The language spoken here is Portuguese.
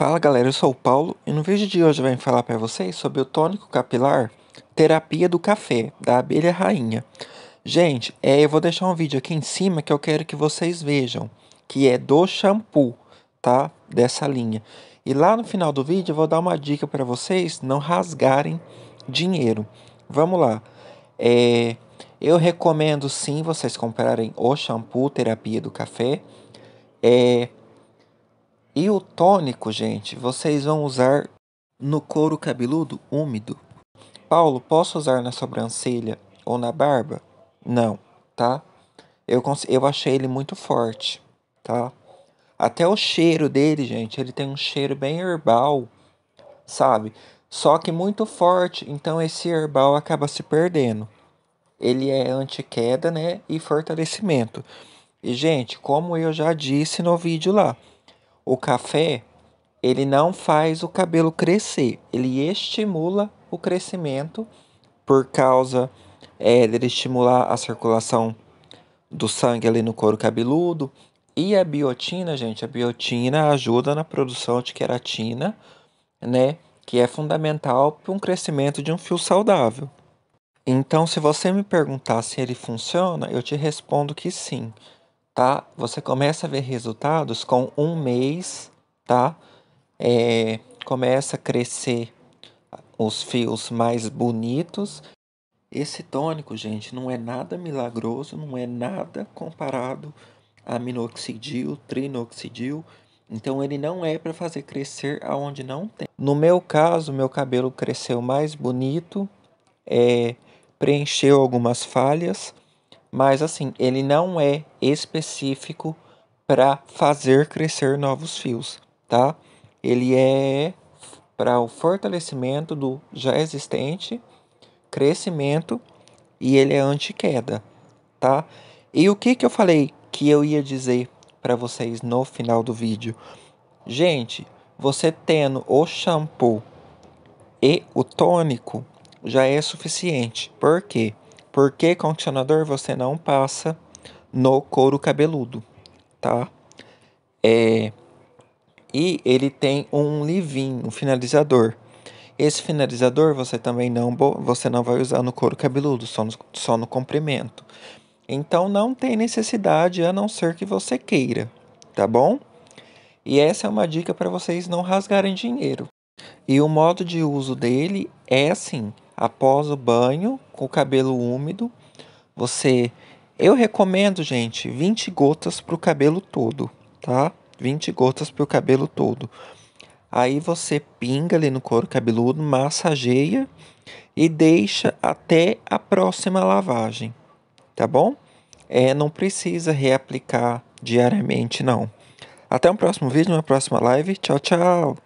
Fala galera, eu sou o Paulo e no vídeo de hoje eu venho falar para vocês sobre o tônico capilar Terapia do Café, da abelha rainha. Gente, é, eu vou deixar um vídeo aqui em cima que eu quero que vocês vejam, que é do shampoo, tá? Dessa linha. E lá no final do vídeo eu vou dar uma dica para vocês não rasgarem dinheiro. Vamos lá. É, eu recomendo sim vocês comprarem o shampoo Terapia do Café. É, e o tônico, gente, vocês vão usar no couro cabeludo úmido. Paulo, posso usar na sobrancelha ou na barba? Não, tá? Eu, eu achei ele muito forte, tá? Até o cheiro dele, gente, ele tem um cheiro bem herbal, sabe? Só que muito forte, então esse herbal acaba se perdendo. Ele é anti-queda, né? E fortalecimento. E, gente, como eu já disse no vídeo lá, o café, ele não faz o cabelo crescer, ele estimula o crescimento por causa é, dele estimular a circulação do sangue ali no couro cabeludo. E a biotina, gente, a biotina ajuda na produção de queratina, né? Que é fundamental para um crescimento de um fio saudável. Então, se você me perguntar se ele funciona, eu te respondo que sim tá? Você começa a ver resultados com um mês, tá? É, começa a crescer os fios mais bonitos. Esse tônico, gente, não é nada milagroso, não é nada comparado a minoxidil, trinoxidil. Então ele não é para fazer crescer aonde não tem. No meu caso, meu cabelo cresceu mais bonito, é, preencheu algumas falhas, mas assim, ele não é específico para fazer crescer novos fios, tá? Ele é para o fortalecimento do já existente, crescimento e ele é anti-queda, tá? E o que que eu falei que eu ia dizer para vocês no final do vídeo? Gente, você tendo o shampoo e o tônico já é suficiente. Por quê? porque condicionador você não passa no couro cabeludo, tá? É, e ele tem um livinho, um finalizador. Esse finalizador você também não, você não vai usar no couro cabeludo, só no, só no comprimento. Então não tem necessidade a não ser que você queira, tá bom? E essa é uma dica para vocês não rasgarem dinheiro. E o modo de uso dele é assim: após o banho, com o cabelo úmido, você. Eu recomendo, gente, 20 gotas para o cabelo todo, tá? 20 gotas para o cabelo todo. Aí você pinga ali no couro cabeludo, massageia e deixa até a próxima lavagem, tá bom? É, não precisa reaplicar diariamente, não. Até um próximo vídeo, uma próxima live. Tchau, tchau!